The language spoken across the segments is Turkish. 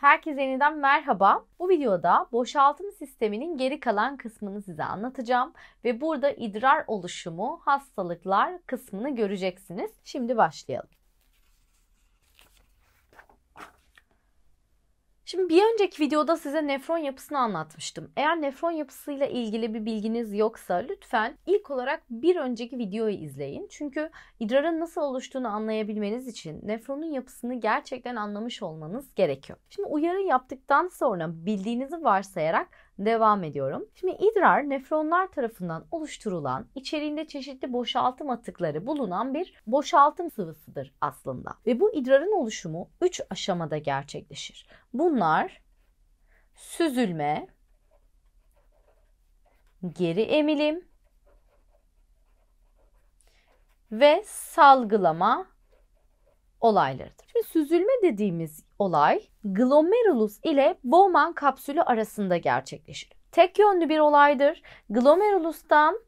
Herkese yeniden merhaba. Bu videoda boşaltım sisteminin geri kalan kısmını size anlatacağım ve burada idrar oluşumu, hastalıklar kısmını göreceksiniz. Şimdi başlayalım. Şimdi bir önceki videoda size nefron yapısını anlatmıştım. Eğer nefron yapısıyla ilgili bir bilginiz yoksa lütfen ilk olarak bir önceki videoyu izleyin. Çünkü idrarın nasıl oluştuğunu anlayabilmeniz için nefronun yapısını gerçekten anlamış olmanız gerekiyor. Şimdi uyarı yaptıktan sonra bildiğinizi varsayarak Devam ediyorum. Şimdi idrar nefronlar tarafından oluşturulan içeriğinde çeşitli boşaltım atıkları bulunan bir boşaltım sıvısıdır aslında. Ve bu idrarın oluşumu 3 aşamada gerçekleşir. Bunlar süzülme, geri emilim ve salgılama olaylarıdır. Şimdi süzülme dediğimiz olay glomerulus ile Bowman kapsülü arasında gerçekleşir. Tek yönlü bir olaydır. Glomerulus'tan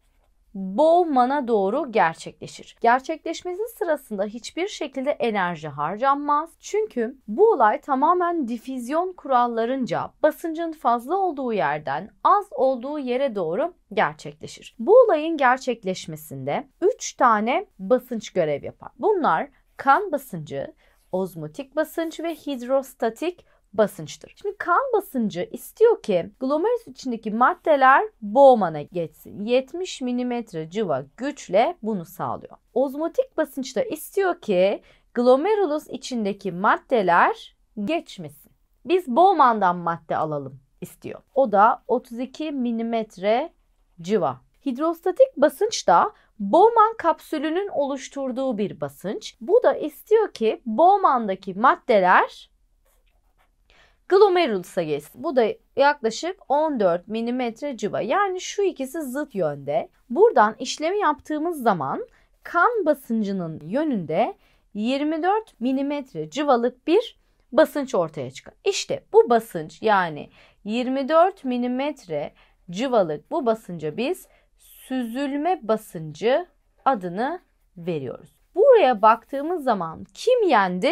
Bowman'a doğru gerçekleşir. Gerçekleşmesi sırasında hiçbir şekilde enerji harcanmaz. Çünkü bu olay tamamen difüzyon kurallarınca basıncın fazla olduğu yerden az olduğu yere doğru gerçekleşir. Bu olayın gerçekleşmesinde 3 tane basınç görev yapar. Bunlar Kan basıncı ozmotik basınç ve hidrostatik basınçtır. Şimdi kan basıncı istiyor ki glomerülüs içindeki maddeler boğmana geçsin. 70 mm civa güçle bunu sağlıyor. Ozmotik basınç da istiyor ki glomerulus içindeki maddeler geçmesin. Biz boğmandan madde alalım istiyor. O da 32 mm civa. Hidrostatik basınç da Bowman kapsülünün oluşturduğu bir basınç. Bu da istiyor ki Bowman'daki maddeler glomerulus'a geçsin. Bu da yaklaşık 14 mm civa. Yani şu ikisi zıt yönde. Buradan işlemi yaptığımız zaman kan basıncının yönünde 24 mm civalık bir basınç ortaya çıkar. İşte bu basınç yani 24 mm civalık bu basınca biz süzülme basıncı adını veriyoruz. Buraya baktığımız zaman kim yendi?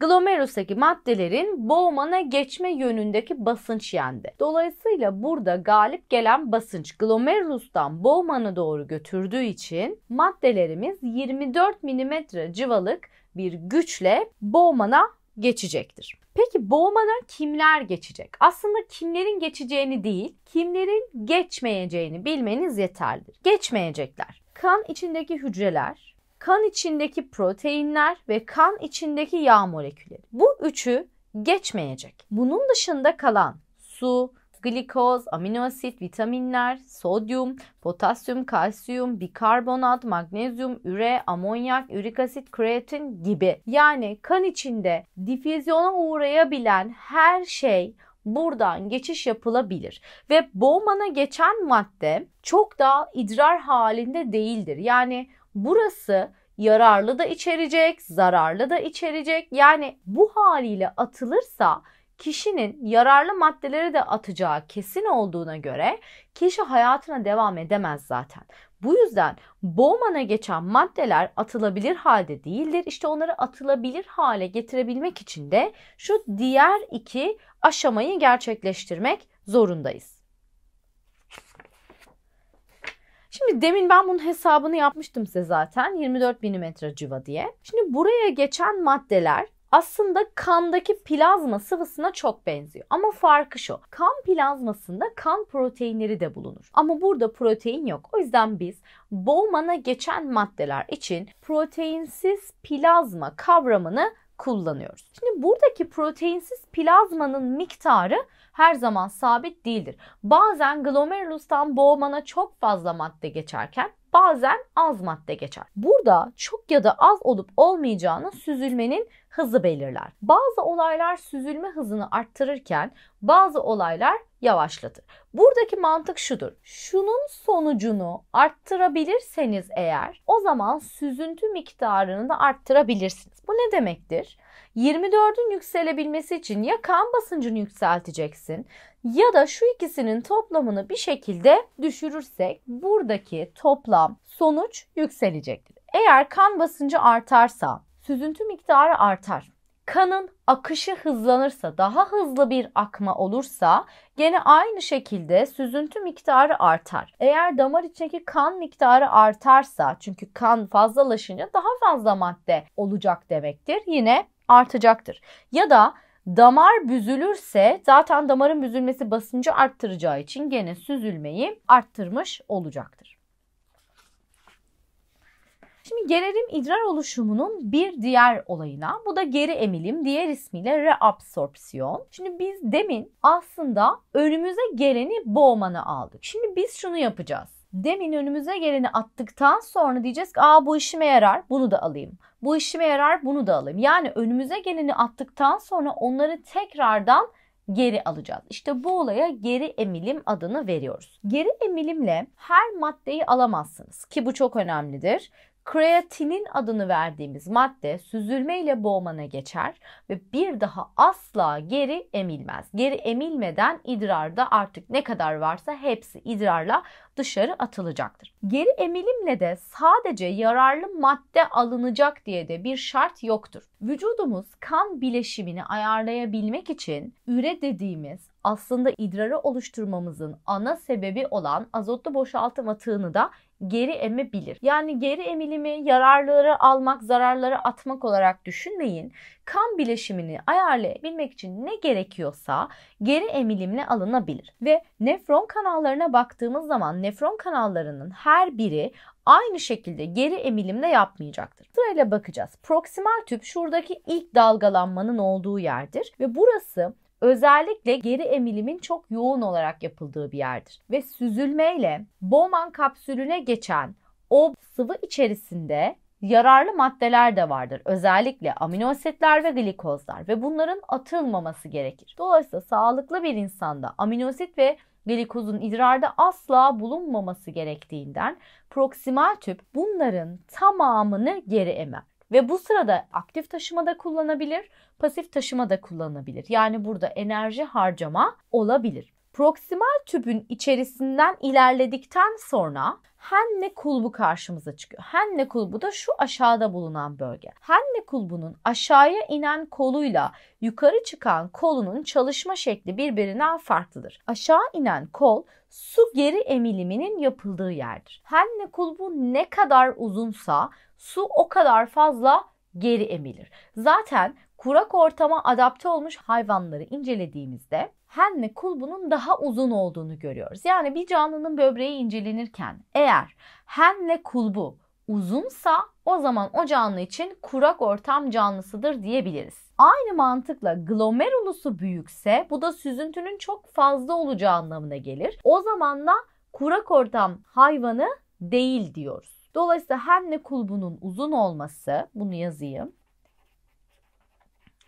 Glomerus'taki maddelerin boğmana geçme yönündeki basınç yendi. Dolayısıyla burada galip gelen basınç Glomerus'tan boğmana doğru götürdüğü için maddelerimiz 24 mm civalık bir güçle boğmana geçecektir. Peki boğmana kimler geçecek? Aslında kimlerin geçeceğini değil, kimlerin geçmeyeceğini bilmeniz yeterlidir. Geçmeyecekler. Kan içindeki hücreler, kan içindeki proteinler ve kan içindeki yağ molekülleri. Bu üçü geçmeyecek. Bunun dışında kalan su, glikoz, amino asit, vitaminler, sodyum, potasyum, kalsiyum, bikarbonat, magnezyum, üre, amonyak, ürik asit, kreatin gibi. Yani kan içinde difüzyona uğrayabilen her şey buradan geçiş yapılabilir ve boğmana geçen madde çok daha idrar halinde değildir. Yani burası yararlı da içerecek, zararlı da içerecek. Yani bu haliyle atılırsa kişinin yararlı maddeleri de atacağı kesin olduğuna göre kişi hayatına devam edemez zaten. Bu yüzden boğmana geçen maddeler atılabilir halde değildir. İşte onları atılabilir hale getirebilmek için de şu diğer iki aşamayı gerçekleştirmek zorundayız. Şimdi demin ben bunun hesabını yapmıştım size zaten 24 mm civa diye. Şimdi buraya geçen maddeler aslında kandaki plazma sıvısına çok benziyor. Ama farkı şu. Kan plazmasında kan proteinleri de bulunur. Ama burada protein yok. O yüzden biz Bowman'a geçen maddeler için proteinsiz plazma kavramını kullanıyoruz. Şimdi buradaki proteinsiz plazmanın miktarı her zaman sabit değildir. Bazen glomerulustan boğmana çok fazla madde geçerken bazen az madde geçer. Burada çok ya da az olup olmayacağını süzülmenin hızı belirler. Bazı olaylar süzülme hızını arttırırken bazı olaylar yavaşlatır. Buradaki mantık şudur. Şunun sonucunu arttırabilirseniz eğer o zaman süzüntü miktarını da arttırabilirsiniz. Bu ne demektir? 24'ün yükselebilmesi için ya kan basıncını yükselteceksin ya da şu ikisinin toplamını bir şekilde düşürürsek buradaki toplam sonuç yükselecektir. Eğer kan basıncı artarsa süzüntü miktarı artar. Kanın akışı hızlanırsa, daha hızlı bir akma olursa gene aynı şekilde süzüntü miktarı artar. Eğer damar içindeki kan miktarı artarsa, çünkü kan fazlalaşınca daha fazla madde olacak demektir. Yine artacaktır. Ya da Damar büzülürse zaten damarın büzülmesi basıncı arttıracağı için gene süzülmeyi arttırmış olacaktır. Şimdi gelelim idrar oluşumunun bir diğer olayına. Bu da geri emilim. Diğer ismiyle reabsorpsiyon. Şimdi biz demin aslında önümüze geleni boğmanı aldık. Şimdi biz şunu yapacağız. Demin önümüze geleni attıktan sonra diyeceğiz ki aa bu işime yarar bunu da alayım. Bu işime yarar bunu da alayım. Yani önümüze geleni attıktan sonra onları tekrardan geri alacağız. İşte bu olaya geri emilim adını veriyoruz. Geri emilimle her maddeyi alamazsınız ki bu çok önemlidir. Kreatinin adını verdiğimiz madde süzülme ile boğmana geçer ve bir daha asla geri emilmez. Geri emilmeden idrarda artık ne kadar varsa hepsi idrarla dışarı atılacaktır. Geri emilimle de sadece yararlı madde alınacak diye de bir şart yoktur. Vücudumuz kan bileşimini ayarlayabilmek için üre dediğimiz aslında idrarı oluşturmamızın ana sebebi olan azotlu boşaltım atığını da geri emebilir. Yani geri emilimi yararları almak, zararları atmak olarak düşünmeyin. Kan bileşimini ayarlayabilmek için ne gerekiyorsa geri emilimle alınabilir. Ve nefron kanallarına baktığımız zaman nefron kanallarının her biri aynı şekilde geri emilimle yapmayacaktır. Sırayla bakacağız. Proksimal tüp şuradaki ilk dalgalanmanın olduğu yerdir ve burası özellikle geri emilimin çok yoğun olarak yapıldığı bir yerdir. Ve süzülmeyle Bowman kapsülüne geçen o sıvı içerisinde yararlı maddeler de vardır. Özellikle amino asitler ve glikozlar ve bunların atılmaması gerekir. Dolayısıyla sağlıklı bir insanda amino asit ve glikozun idrarda asla bulunmaması gerektiğinden proksimal tüp bunların tamamını geri emer. Ve bu sırada aktif taşımada kullanabilir, pasif taşımada kullanabilir. Yani burada enerji harcama olabilir. Proksimal tüpün içerisinden ilerledikten sonra Henne kulbu karşımıza çıkıyor. Henne kulbu da şu aşağıda bulunan bölge. Henne kulbunun aşağıya inen koluyla yukarı çıkan kolunun çalışma şekli birbirinden farklıdır. Aşağı inen kol su geri emiliminin yapıldığı yerdir. Henne kulbu ne kadar uzunsa su o kadar fazla geri emilir. Zaten kurak ortama adapte olmuş hayvanları incelediğimizde henle kulbunun daha uzun olduğunu görüyoruz. Yani bir canlının böbreği incelenirken eğer henle kulbu uzunsa o zaman o canlı için kurak ortam canlısıdır diyebiliriz. Aynı mantıkla glomerulusu büyükse bu da süzüntünün çok fazla olacağı anlamına gelir. O zaman da kurak ortam hayvanı değil diyoruz. Dolayısıyla henne kulbunun uzun olması, bunu yazayım.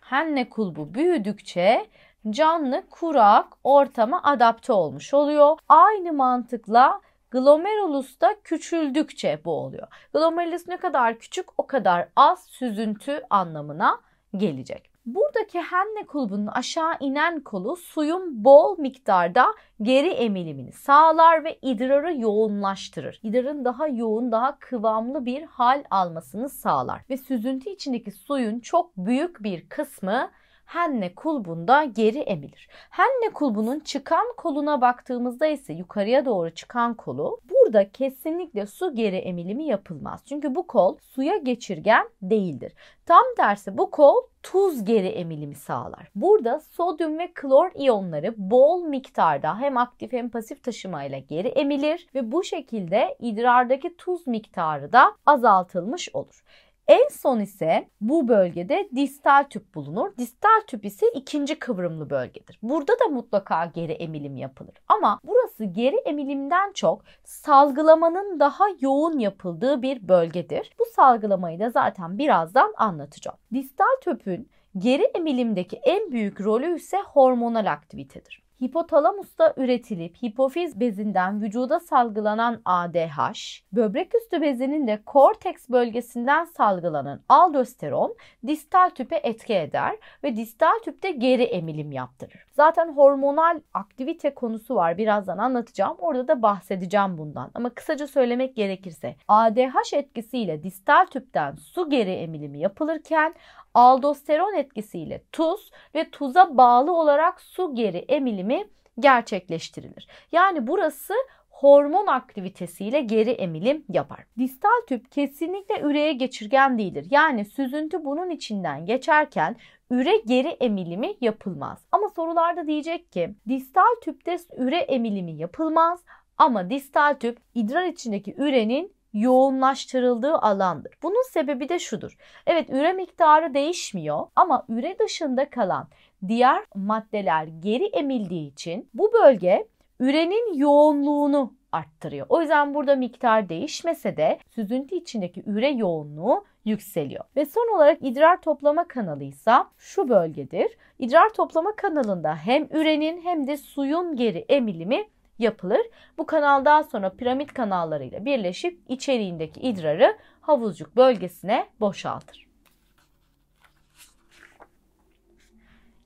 Henne kulbu büyüdükçe canlı kurak ortama adapte olmuş oluyor. Aynı mantıkla glomerulus da küçüldükçe bu oluyor. Glomerulus ne kadar küçük o kadar az süzüntü anlamına gelecek. Buradaki henne kulbunun aşağı inen kolu suyun bol miktarda geri emilimini sağlar ve idrarı yoğunlaştırır. İdrarın daha yoğun, daha kıvamlı bir hal almasını sağlar ve süzüntü içindeki suyun çok büyük bir kısmı henne kulbunda geri emilir. Henne kulbunun çıkan koluna baktığımızda ise yukarıya doğru çıkan kolu burada kesinlikle su geri emilimi yapılmaz. Çünkü bu kol suya geçirgen değildir. Tam tersi bu kol tuz geri emilimi sağlar. Burada sodyum ve klor iyonları bol miktarda hem aktif hem pasif taşımayla geri emilir ve bu şekilde idrardaki tuz miktarı da azaltılmış olur. En son ise bu bölgede distal tüp bulunur. Distal tüp ise ikinci kıvrımlı bölgedir. Burada da mutlaka geri emilim yapılır. Ama burası geri emilimden çok salgılamanın daha yoğun yapıldığı bir bölgedir. Bu salgılamayı da zaten birazdan anlatacağım. Distal tüpün geri emilimdeki en büyük rolü ise hormonal aktivitedir. Hipotalamus'ta üretilip hipofiz bezinden vücuda salgılanan ADH, böbrek üstü bezinin de korteks bölgesinden salgılanan aldosteron distal tüpe etki eder ve distal tüpte geri emilim yaptırır. Zaten hormonal aktivite konusu var. Birazdan anlatacağım. Orada da bahsedeceğim bundan. Ama kısaca söylemek gerekirse ADH etkisiyle distal tüpten su geri emilimi yapılırken aldosteron etkisiyle tuz ve tuza bağlı olarak su geri emilimi gerçekleştirilir. Yani burası hormon aktivitesiyle geri emilim yapar. Distal tüp kesinlikle üreye geçirgen değildir. Yani süzüntü bunun içinden geçerken üre geri emilimi yapılmaz. Ama sorularda diyecek ki distal tüpte üre emilimi yapılmaz ama distal tüp idrar içindeki ürenin yoğunlaştırıldığı alandır. Bunun sebebi de şudur. Evet üre miktarı değişmiyor ama üre dışında kalan diğer maddeler geri emildiği için bu bölge ürenin yoğunluğunu arttırıyor. O yüzden burada miktar değişmese de süzüntü içindeki üre yoğunluğu yükseliyor. Ve son olarak idrar toplama kanalı ise şu bölgedir. İdrar toplama kanalında hem ürenin hem de suyun geri emilimi yapılır. Bu kanal daha sonra piramit kanallarıyla birleşip içeriğindeki idrarı havuzcuk bölgesine boşaltır.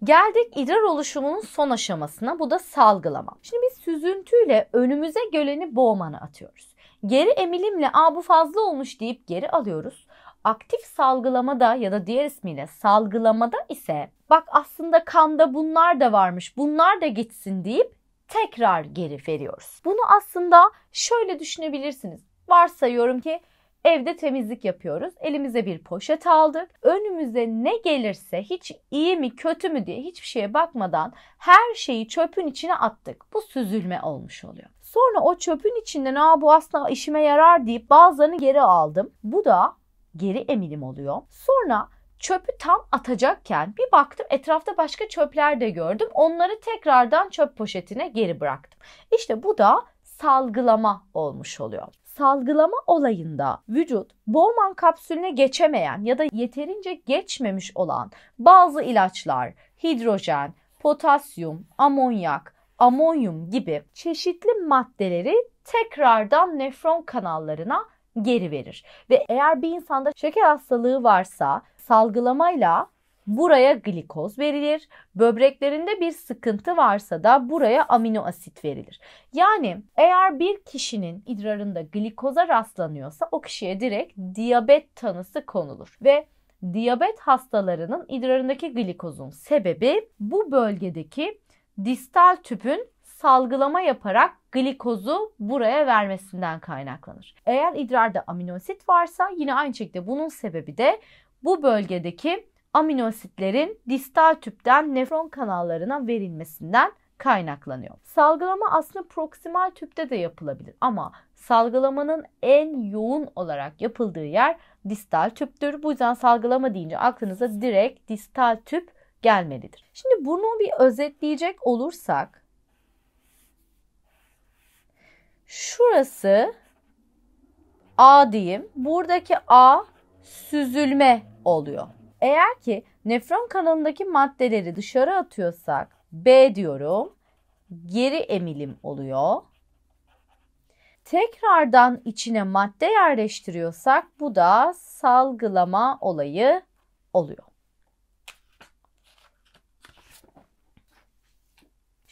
Geldik idrar oluşumunun son aşamasına. Bu da salgılama. Şimdi biz süzüntüyle önümüze göleni boğmana atıyoruz. Geri emilimle "Aa bu fazla olmuş." deyip geri alıyoruz. Aktif salgılamada ya da diğer ismiyle salgılamada ise bak aslında kanda bunlar da varmış. Bunlar da gitsin deyip tekrar geri veriyoruz. Bunu aslında şöyle düşünebilirsiniz. Varsayıyorum ki evde temizlik yapıyoruz. Elimize bir poşet aldık. Önümüze ne gelirse hiç iyi mi kötü mü diye hiçbir şeye bakmadan her şeyi çöpün içine attık. Bu süzülme olmuş oluyor. Sonra o çöpün içinden Aa, bu aslında işime yarar deyip bazılarını geri aldım. Bu da geri emilim oluyor. Sonra çöpü tam atacakken bir baktım etrafta başka çöpler de gördüm. Onları tekrardan çöp poşetine geri bıraktım. İşte bu da salgılama olmuş oluyor salgılama olayında vücut Bowman kapsülüne geçemeyen ya da yeterince geçmemiş olan bazı ilaçlar, hidrojen, potasyum, amonyak, amonyum gibi çeşitli maddeleri tekrardan nefron kanallarına geri verir. Ve eğer bir insanda şeker hastalığı varsa salgılamayla buraya glikoz verilir. Böbreklerinde bir sıkıntı varsa da buraya amino asit verilir. Yani eğer bir kişinin idrarında glikoza rastlanıyorsa o kişiye direkt diyabet tanısı konulur ve diyabet hastalarının idrarındaki glikozun sebebi bu bölgedeki distal tüpün salgılama yaparak glikozu buraya vermesinden kaynaklanır. Eğer idrarda aminoasit varsa yine aynı şekilde bunun sebebi de bu bölgedeki aminositlerin distal tüpten nefron kanallarına verilmesinden kaynaklanıyor. Salgılama aslında proksimal tüpte de yapılabilir ama salgılamanın en yoğun olarak yapıldığı yer distal tüptür. Bu yüzden salgılama deyince aklınıza direkt distal tüp gelmelidir. Şimdi bunu bir özetleyecek olursak şurası A diyeyim. Buradaki A süzülme oluyor. Eğer ki nefron kanalındaki maddeleri dışarı atıyorsak B diyorum geri emilim oluyor. Tekrardan içine madde yerleştiriyorsak bu da salgılama olayı oluyor.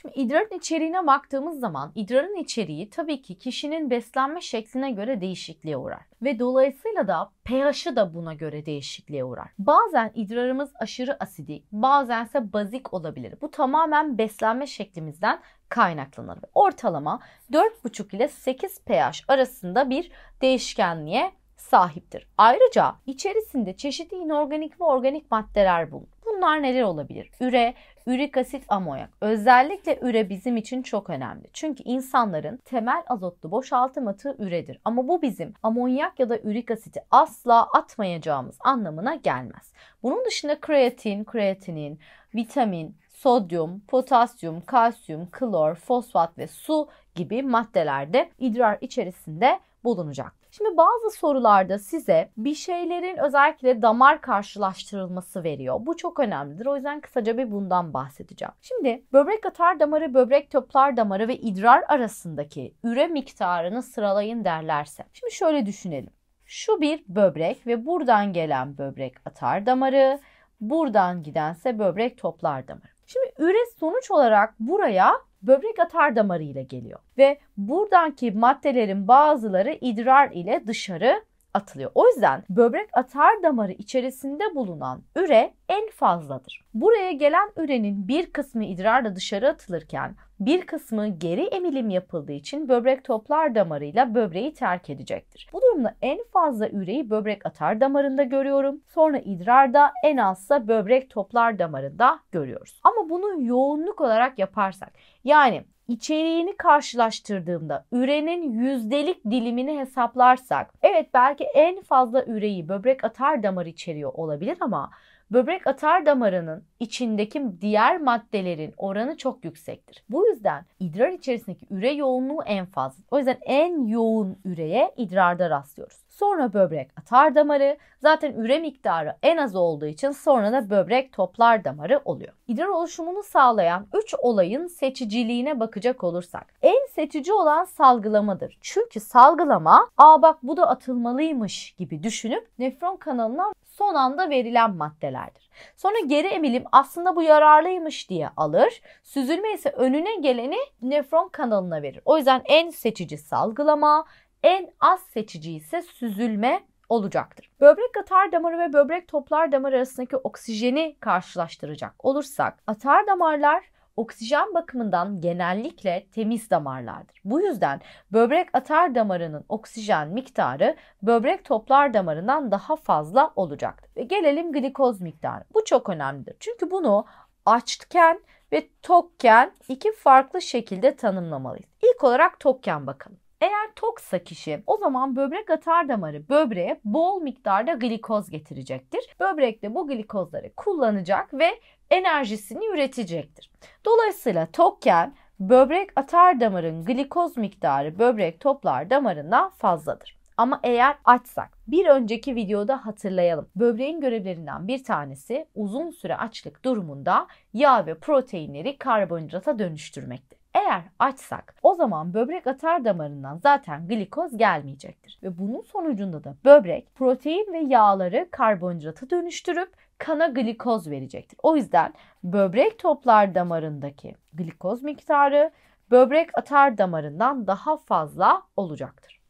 Şimdi idrarın içeriğine baktığımız zaman idrarın içeriği tabii ki kişinin beslenme şekline göre değişikliğe uğrar. Ve dolayısıyla da pH'ı da buna göre değişikliğe uğrar. Bazen idrarımız aşırı asidik, bazense bazik olabilir. Bu tamamen beslenme şeklimizden kaynaklanır. Ortalama 4,5 ile 8 pH arasında bir değişkenliğe sahiptir. Ayrıca içerisinde çeşitli inorganik ve organik maddeler bulunur. Bunlar neler olabilir? Üre, ürik asit amonyak. Özellikle üre bizim için çok önemli. Çünkü insanların temel azotlu boşaltım atığı üredir. Ama bu bizim amonyak ya da ürik asiti asla atmayacağımız anlamına gelmez. Bunun dışında kreatin, kreatinin, vitamin, sodyum, potasyum, kalsiyum, klor, fosfat ve su gibi maddeler de idrar içerisinde bulunacak. Şimdi bazı sorularda size bir şeylerin özellikle damar karşılaştırılması veriyor. Bu çok önemlidir. O yüzden kısaca bir bundan bahsedeceğim. Şimdi böbrek atar damarı, böbrek toplar damarı ve idrar arasındaki üre miktarını sıralayın derlerse. Şimdi şöyle düşünelim. Şu bir böbrek ve buradan gelen böbrek atar damarı, buradan gidense böbrek toplar damarı. Şimdi üre sonuç olarak buraya böbrek atar damarı ile geliyor. Ve buradaki maddelerin bazıları idrar ile dışarı atılıyor. O yüzden böbrek atar damarı içerisinde bulunan üre en fazladır. Buraya gelen ürenin bir kısmı idrarla dışarı atılırken bir kısmı geri emilim yapıldığı için böbrek toplar damarıyla böbreği terk edecektir. Bu durumda en fazla üreyi böbrek atar damarında görüyorum. Sonra idrarda en azsa böbrek toplar damarında görüyoruz. Ama bunu yoğunluk olarak yaparsak yani içeriğini karşılaştırdığımda ürenin yüzdelik dilimini hesaplarsak evet belki en fazla üreyi böbrek atar damar içeriyor olabilir ama Böbrek atar damarının içindeki diğer maddelerin oranı çok yüksektir. Bu yüzden idrar içerisindeki üre yoğunluğu en fazla. O yüzden en yoğun üreye idrarda rastlıyoruz. Sonra böbrek atar damarı. Zaten üre miktarı en az olduğu için sonra da böbrek toplar damarı oluyor. İdrar oluşumunu sağlayan 3 olayın seçiciliğine bakacak olursak. En seçici olan salgılamadır. Çünkü salgılama aa bak bu da atılmalıymış gibi düşünüp nefron kanalına son anda verilen maddelerdir. Sonra geri emilim aslında bu yararlıymış diye alır. Süzülme ise önüne geleni nefron kanalına verir. O yüzden en seçici salgılama, en az seçici ise süzülme olacaktır. Böbrek atar damarı ve böbrek toplar damarı arasındaki oksijeni karşılaştıracak olursak atar damarlar oksijen bakımından genellikle temiz damarlardır. Bu yüzden böbrek atar damarının oksijen miktarı böbrek toplar damarından daha fazla olacaktır. Ve gelelim glikoz miktarı. Bu çok önemlidir. Çünkü bunu açken ve tokken iki farklı şekilde tanımlamalıyız. İlk olarak tokken bakalım. Eğer toksa kişi o zaman böbrek atar damarı böbreğe bol miktarda glikoz getirecektir. Böbrek de bu glikozları kullanacak ve enerjisini üretecektir. Dolayısıyla tokken böbrek atar damarın glikoz miktarı böbrek toplar damarından fazladır. Ama eğer açsak bir önceki videoda hatırlayalım. Böbreğin görevlerinden bir tanesi uzun süre açlık durumunda yağ ve proteinleri karbonhidrata dönüştürmekti. Eğer açsak o zaman böbrek atar damarından zaten glikoz gelmeyecektir. Ve bunun sonucunda da böbrek protein ve yağları karbonhidrata dönüştürüp kana glikoz verecektir. O yüzden böbrek toplar damarındaki glikoz miktarı böbrek atar damarından daha fazla olacaktır.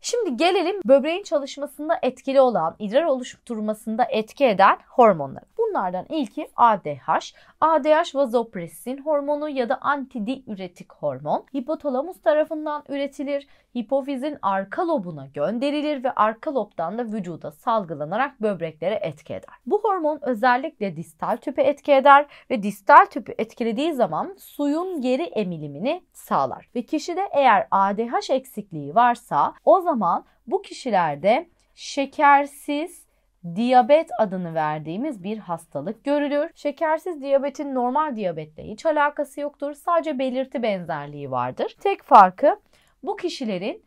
Şimdi gelelim böbreğin çalışmasında etkili olan, idrar oluşturmasında etki eden hormonlar. Bunlardan ilki ADH. ADH vazopresin hormonu ya da antidiüretik hormon. Hipotalamus tarafından üretilir hipofizin arka lobuna gönderilir ve arka lobdan da vücuda salgılanarak böbreklere etki eder. Bu hormon özellikle distal tüpe etki eder ve distal tüpü etkilediği zaman suyun geri emilimini sağlar. Ve kişide eğer ADH eksikliği varsa o zaman bu kişilerde şekersiz diyabet adını verdiğimiz bir hastalık görülür. Şekersiz diyabetin normal diyabetle hiç alakası yoktur. Sadece belirti benzerliği vardır. Tek farkı bu kişilerin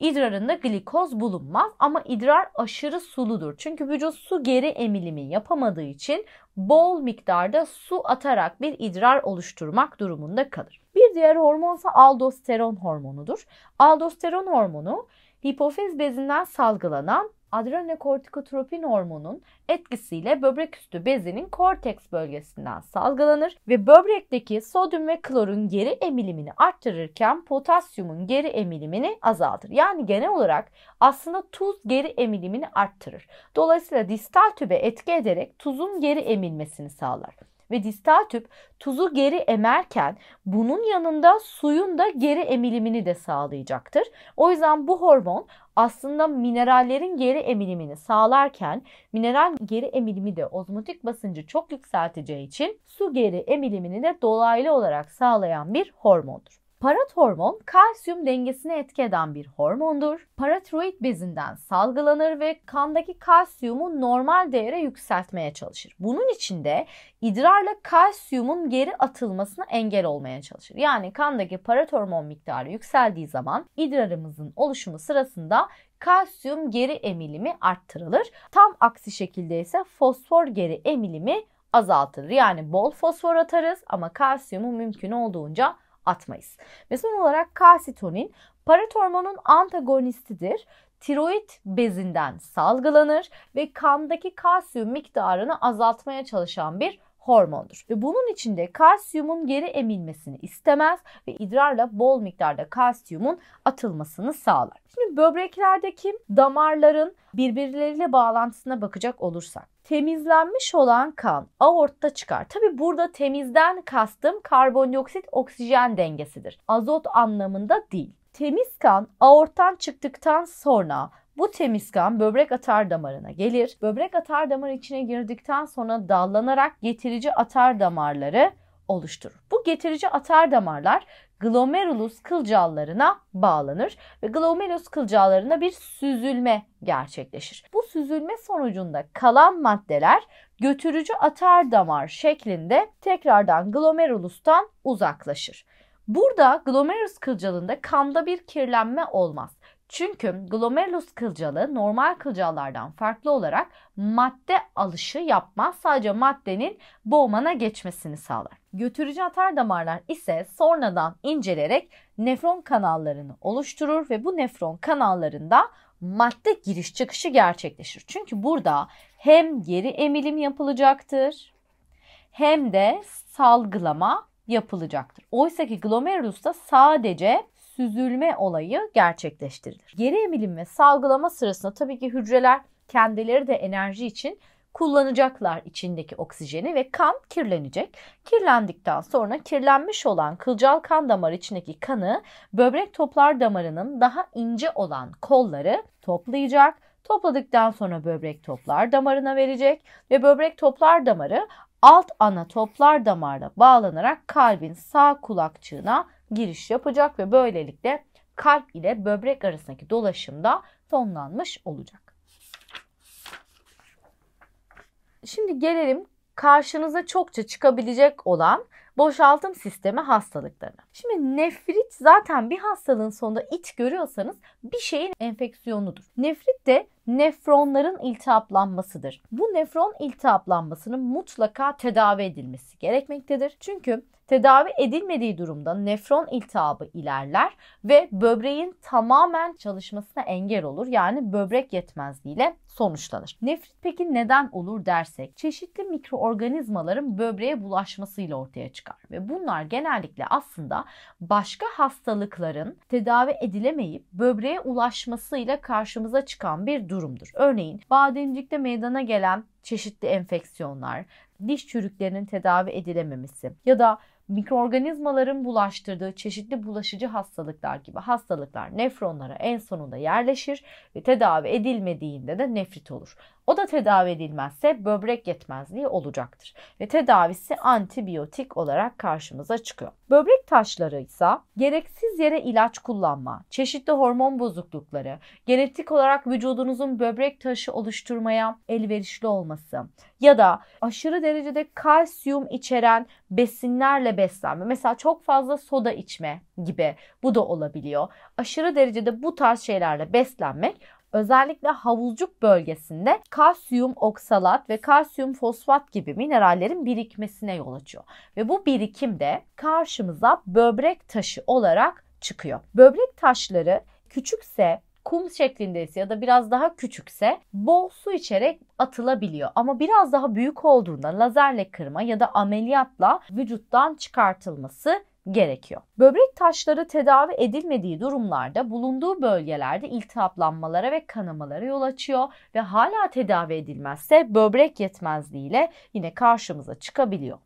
idrarında glikoz bulunmaz ama idrar aşırı suludur. Çünkü vücut su geri emilimi yapamadığı için bol miktarda su atarak bir idrar oluşturmak durumunda kalır. Bir diğer hormon ise aldosteron hormonudur. Aldosteron hormonu hipofiz bezinden salgılanan adrenokortikotropin hormonun etkisiyle böbrek üstü bezinin korteks bölgesinden salgılanır ve böbrekteki sodyum ve klorun geri emilimini arttırırken potasyumun geri emilimini azaltır. Yani genel olarak aslında tuz geri emilimini arttırır. Dolayısıyla distal tübe etki ederek tuzun geri emilmesini sağlar ve distal tüp tuzu geri emerken bunun yanında suyun da geri emilimini de sağlayacaktır. O yüzden bu hormon aslında minerallerin geri emilimini sağlarken mineral geri emilimi de ozmotik basıncı çok yükselteceği için su geri emilimini de dolaylı olarak sağlayan bir hormondur. Parat hormon kalsiyum dengesini etki eden bir hormondur. Paratiroid bezinden salgılanır ve kandaki kalsiyumu normal değere yükseltmeye çalışır. Bunun için de idrarla kalsiyumun geri atılmasına engel olmaya çalışır. Yani kandaki parat hormon miktarı yükseldiği zaman idrarımızın oluşumu sırasında kalsiyum geri emilimi arttırılır. Tam aksi şekilde ise fosfor geri emilimi azaltılır. Yani bol fosfor atarız ama kalsiyumu mümkün olduğunca atmayız. Ve son olarak kalsitonin paratormonun antagonistidir. Tiroid bezinden salgılanır ve kandaki kalsiyum miktarını azaltmaya çalışan bir hormondur. Ve bunun içinde kalsiyumun geri emilmesini istemez ve idrarla bol miktarda kalsiyumun atılmasını sağlar. Şimdi böbreklerdeki damarların birbirleriyle bağlantısına bakacak olursak temizlenmiş olan kan aortta çıkar. Tabi burada temizden kastım karbondioksit oksijen dengesidir. Azot anlamında değil. Temiz kan aorttan çıktıktan sonra bu temiz kan böbrek atar damarına gelir. Böbrek atar damar içine girdikten sonra dallanarak getirici atar damarları oluşturur. Bu getirici atar damarlar glomerulus kılcallarına bağlanır ve glomerulus kılcallarına bir süzülme gerçekleşir. Bu süzülme sonucunda kalan maddeler götürücü atar damar şeklinde tekrardan glomerulustan uzaklaşır. Burada glomerulus kılcalında kanda bir kirlenme olmaz. Çünkü glomerulus kılcalı normal kılcallardan farklı olarak madde alışı yapmaz. Sadece maddenin boğmana geçmesini sağlar. Götürücü atar damarlar ise sonradan incelerek nefron kanallarını oluşturur ve bu nefron kanallarında madde giriş çıkışı gerçekleşir. Çünkü burada hem geri emilim yapılacaktır hem de salgılama yapılacaktır. Oysa ki glomerulusta sadece süzülme olayı gerçekleştirilir. Geri emilim ve salgılama sırasında tabii ki hücreler kendileri de enerji için kullanacaklar içindeki oksijeni ve kan kirlenecek. Kirlendikten sonra kirlenmiş olan kılcal kan damarı içindeki kanı böbrek toplar damarının daha ince olan kolları toplayacak. Topladıktan sonra böbrek toplar damarına verecek ve böbrek toplar damarı alt ana toplar damarla bağlanarak kalbin sağ kulakçığına giriş yapacak ve böylelikle kalp ile böbrek arasındaki dolaşımda sonlanmış olacak. Şimdi gelelim karşınıza çokça çıkabilecek olan boşaltım sistemi hastalıklarına. Şimdi nefrit zaten bir hastalığın sonunda iç görüyorsanız bir şeyin enfeksiyonudur. Nefrit de nefronların iltihaplanmasıdır. Bu nefron iltihaplanmasının mutlaka tedavi edilmesi gerekmektedir. Çünkü tedavi edilmediği durumda nefron iltihabı ilerler ve böbreğin tamamen çalışmasına engel olur. Yani böbrek yetmezliğiyle sonuçlanır. Nefrit peki neden olur dersek çeşitli mikroorganizmaların böbreğe bulaşmasıyla ortaya çıkar ve bunlar genellikle aslında başka hastalıkların tedavi edilemeyip böbreğe ulaşmasıyla karşımıza çıkan bir durum durumdur. Örneğin bademcikte meydana gelen çeşitli enfeksiyonlar, diş çürüklerinin tedavi edilememesi ya da mikroorganizmaların bulaştırdığı çeşitli bulaşıcı hastalıklar gibi hastalıklar nefronlara en sonunda yerleşir ve tedavi edilmediğinde de nefrit olur. O da tedavi edilmezse böbrek yetmezliği olacaktır ve tedavisi antibiyotik olarak karşımıza çıkıyor. Böbrek taşları ise gereksiz yere ilaç kullanma, çeşitli hormon bozuklukları, genetik olarak vücudunuzun böbrek taşı oluşturmaya elverişli olması ya da aşırı derecede kalsiyum içeren besinlerle beslenme. Mesela çok fazla soda içme gibi bu da olabiliyor. Aşırı derecede bu tarz şeylerle beslenmek özellikle havuzcuk bölgesinde kalsiyum oksalat ve kalsiyum fosfat gibi minerallerin birikmesine yol açıyor. Ve bu birikim de karşımıza böbrek taşı olarak çıkıyor. Böbrek taşları küçükse kum şeklinde ise ya da biraz daha küçükse bol su içerek atılabiliyor. Ama biraz daha büyük olduğunda lazerle kırma ya da ameliyatla vücuttan çıkartılması gerekiyor. Böbrek taşları tedavi edilmediği durumlarda bulunduğu bölgelerde iltihaplanmalara ve kanamalara yol açıyor ve hala tedavi edilmezse böbrek yetmezliğiyle yine karşımıza çıkabiliyor.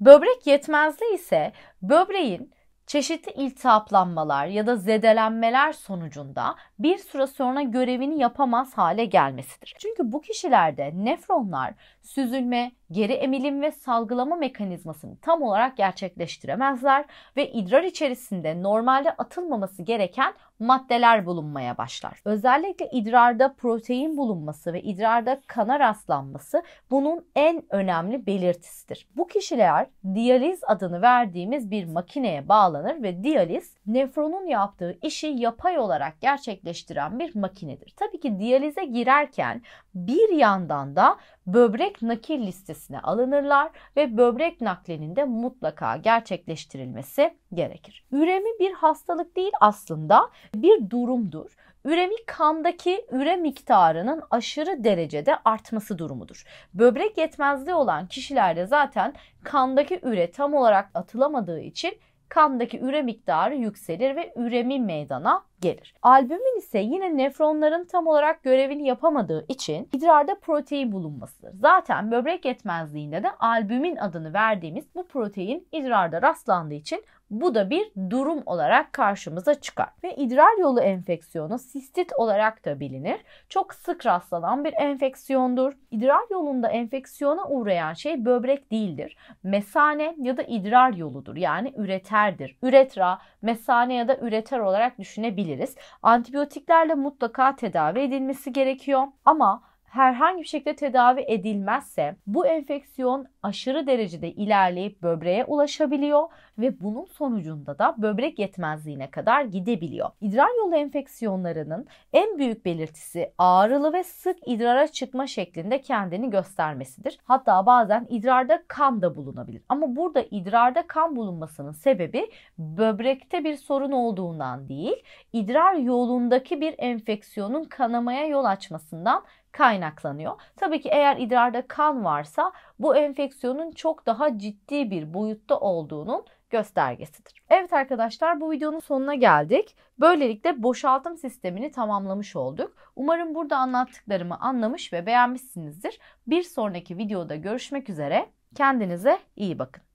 Böbrek yetmezliği ise böbreğin Çeşitli iltihaplanmalar ya da zedelenmeler sonucunda bir süre sonra görevini yapamaz hale gelmesidir. Çünkü bu kişilerde nefronlar süzülme, geri emilim ve salgılama mekanizmasını tam olarak gerçekleştiremezler ve idrar içerisinde normalde atılmaması gereken maddeler bulunmaya başlar. Özellikle idrarda protein bulunması ve idrarda kana rastlanması bunun en önemli belirtisidir. Bu kişiler diyaliz adını verdiğimiz bir makineye bağlanır ve diyaliz nefronun yaptığı işi yapay olarak gerçekleştiren bir makinedir. Tabii ki diyalize girerken bir yandan da böbrek nakil listesine alınırlar ve böbrek naklinin de mutlaka gerçekleştirilmesi gerekir. Üremi bir hastalık değil aslında bir durumdur üremi kandaki üre miktarının aşırı derecede artması durumudur. Böbrek yetmezliği olan kişilerde zaten kandaki üre tam olarak atılamadığı için kandaki üre miktarı yükselir ve üremi meydana gelir. Albümin ise yine nefronların tam olarak görevini yapamadığı için idrarda protein bulunmasıdır. Zaten böbrek yetmezliğinde de albümin adını verdiğimiz bu protein idrarda rastlandığı için bu da bir durum olarak karşımıza çıkar. Ve idrar yolu enfeksiyonu sistit olarak da bilinir. Çok sık rastlanan bir enfeksiyondur. İdrar yolunda enfeksiyona uğrayan şey böbrek değildir. Mesane ya da idrar yoludur. Yani üreterdir. Üretra, mesane ya da üreter olarak düşünebiliriz. Antibiyotiklerle mutlaka tedavi edilmesi gerekiyor. Ama herhangi bir şekilde tedavi edilmezse bu enfeksiyon aşırı derecede ilerleyip böbreğe ulaşabiliyor ve bunun sonucunda da böbrek yetmezliğine kadar gidebiliyor. İdrar yolu enfeksiyonlarının en büyük belirtisi ağrılı ve sık idrara çıkma şeklinde kendini göstermesidir. Hatta bazen idrarda kan da bulunabilir. Ama burada idrarda kan bulunmasının sebebi böbrekte bir sorun olduğundan değil, idrar yolundaki bir enfeksiyonun kanamaya yol açmasından kaynaklanıyor. Tabii ki eğer idrarda kan varsa bu enfeksiyonun çok daha ciddi bir boyutta olduğunun göstergesidir. Evet arkadaşlar bu videonun sonuna geldik. Böylelikle boşaltım sistemini tamamlamış olduk. Umarım burada anlattıklarımı anlamış ve beğenmişsinizdir. Bir sonraki videoda görüşmek üzere. Kendinize iyi bakın.